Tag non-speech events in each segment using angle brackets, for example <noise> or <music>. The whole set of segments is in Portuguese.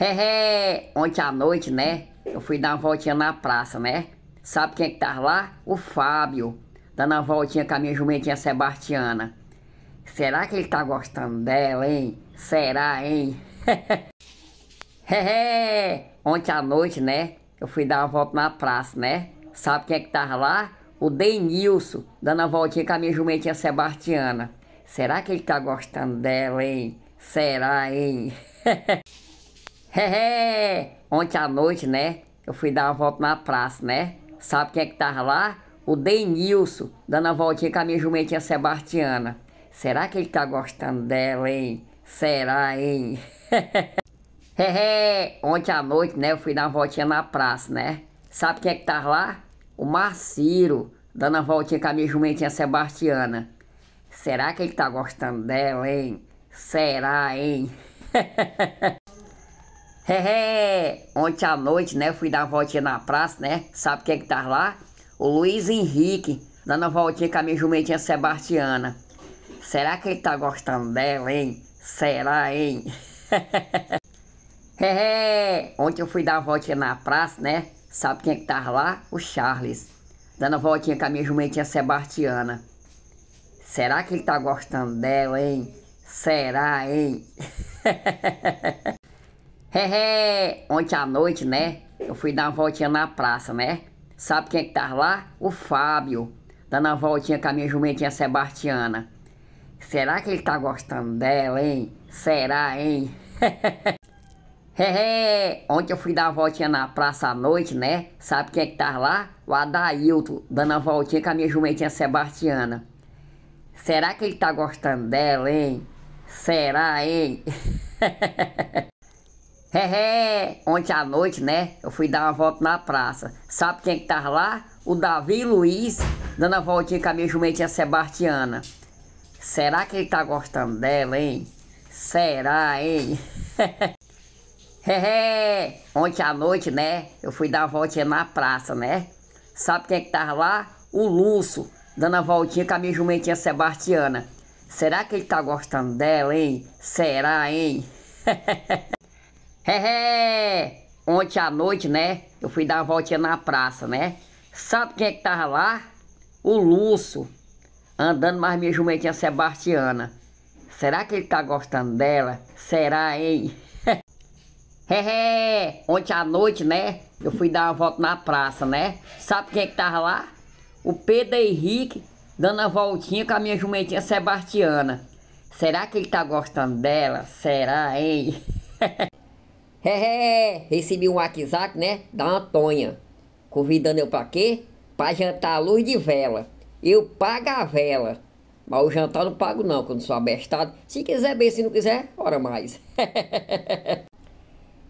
Hehe, ontem à noite, né? Eu fui dar uma voltinha na praça, né? Sabe quem é que tá lá? O Fábio, dando uma voltinha com a minha jumentinha Sebastiana. Será que ele tá gostando dela, hein? Será, hein? Hehe, <laughs> ontem à noite, né? Eu fui dar uma volta na praça, né? Sabe quem é que tá lá? O Denilson, dando uma voltinha com a minha jumentinha Sebastiana. Será que ele tá gostando dela, hein? Será, hein? <laughs> Hehe! Ontem à noite, né? Eu fui dar uma volta na praça, né? Sabe quem é que tava lá? O Denilson, dando a voltinha com a minha jumentinha sebastiana. Será que ele tá gostando dela, hein? Será, hein? Hehe! <laughs> Ontem à noite, né? Eu fui dar uma voltinha na praça, né? Sabe quem é que tava lá? O Marciro, dando a voltinha com a minha jumentinha sebastiana. Será que ele tá gostando dela, hein? Será, hein? <laughs> Ontem à noite, né? Fui dar uma voltinha na praça, né? Sabe quem é que tá lá? O Luiz Henrique, dando uma voltinha com a minha jumentinha Sebastiana. Será que ele tá gostando dela, hein? Será, hein? <laughs> Ontem eu fui dar uma voltinha na praça, né? Sabe quem é que tá lá? O Charles. Dando uma voltinha com a minha jumentinha Sebastiana. Será que ele tá gostando dela, hein? Será, hein? <laughs> Hehe, ontem à noite, né? Eu fui dar uma voltinha na praça, né? Sabe quem é que tá lá? O Fábio, dando uma voltinha com a minha jumentinha Sebastiana. Será que ele tá gostando dela, hein? Será, hein? Hehe, <laughs> ontem eu fui dar uma voltinha na praça à noite, né? Sabe quem é que tá lá? O Adailto, dando uma voltinha com a minha jumentinha Sebastiana. Será que ele tá gostando dela, hein? Será, hein? <laughs> Hehe, ontem à noite, né? Eu fui dar uma volta na praça. Sabe quem que tá lá? O Davi Luiz, dando a voltinha com a minha jumentinha Sebastiana. Será que ele tá gostando dela, hein? Será, hein? Hehe, <laughs> ontem à noite, né? Eu fui dar uma voltinha na praça, né? Sabe quem que tá lá? O Lúcio, dando a voltinha com a minha jumentinha Sebastiana. Será que ele tá gostando dela, hein? Será, hein? <laughs> é. Ontem à noite, né? Eu fui dar uma voltinha na praça, né? Sabe quem é que tava lá? O Lúcio. Andando mais minha jumentinha Sebastiana. Será que ele tá gostando dela? Será, hein? <laughs> é. Ontem à noite, né? Eu fui dar uma volta na praça, né? Sabe quem é que tava lá? O Pedro Henrique dando a voltinha com a minha jumentinha Sebastiana. Será que ele tá gostando dela? Será, hein? <laughs> É, recebi um WhatsApp, né? Da Antônia. Convidando eu pra quê? Pra jantar à luz de vela. Eu pago a vela. Mas o jantar não pago não, quando sou abestado. Se quiser bem, se não quiser, ora mais.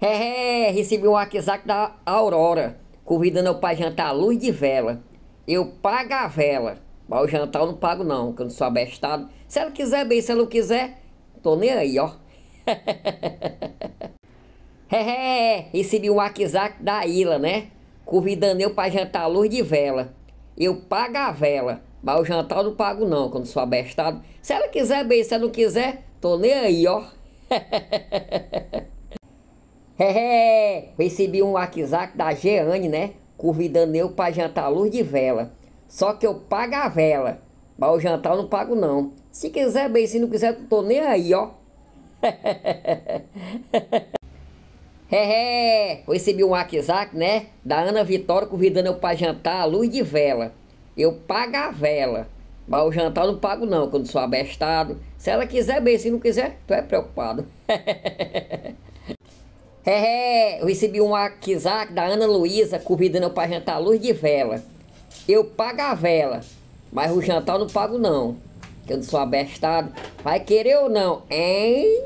é, <laughs> recebi um WhatsApp da Aurora. Convidando eu pra jantar à luz de vela. Eu pago a vela. Mas o jantar eu não pago não, quando sou abestado. Se ela quiser bem, se ela não quiser, tô nem aí, ó. <laughs> recebi um WhatsApp da ilha, né? Convidando eu pra jantar à luz de vela. Eu pago a vela, mas o jantar eu não pago não, quando sou abestado. Se ela quiser bem, se ela não quiser, tô nem aí, ó. recebi um WhatsApp da Jeane, né? Convidando eu pra jantar à luz de vela. Só que eu pago a vela, mas o jantar eu não pago não. Se quiser bem, se não quiser, tô nem aí, ó. <laughs> É, é, eu recebi um WhatsApp, né? Da Ana Vitória convidando eu para jantar à luz de vela. Eu pago a vela. Mas o jantar eu não pago não, quando sou abestado. Se ela quiser bem, se não quiser, tu é preocupado. é, é, eu recebi um WhatsApp da Ana Luísa convidando eu para jantar à luz de vela. Eu pago a vela, mas o jantar eu não pago não. Que eu sou abestado. Vai querer ou não, hein?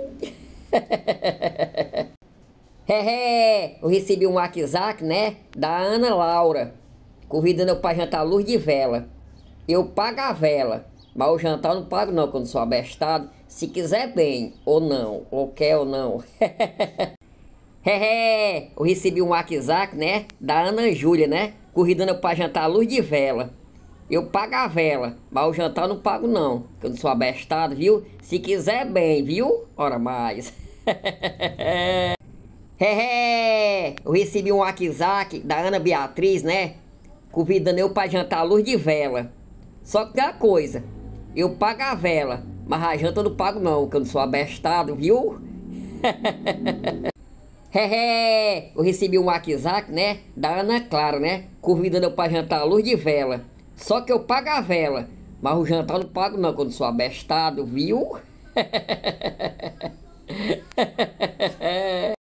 <laughs> É, é, eu recebi um WhatsApp, né? Da Ana Laura, convidando eu para jantar à luz de vela. Eu pago a vela, mas o jantar eu não pago não, quando sou abestado. Se quiser bem, ou não, ou quer ou não. <laughs> é, é, eu recebi um WhatsApp, né? Da Ana Júlia, né? Corridando para jantar à luz de vela. Eu pago a vela, mas o jantar eu não pago não, Quando sou abestado, viu? Se quiser bem, viu? Ora mais. É. <laughs> Hehe, eu recebi um WhatsApp da Ana Beatriz, né? Convidando eu pra jantar à luz de vela. Só que a coisa, eu pago a vela, mas a janta eu não pago não, que eu não sou abestado, viu? Hehe, <laughs> eu recebi um WhatsApp, né? Da Ana Clara, né? Convidando eu pra jantar à luz de vela. Só que eu pago a vela, mas o jantar eu não pago não, que eu não sou abestado, viu? <laughs>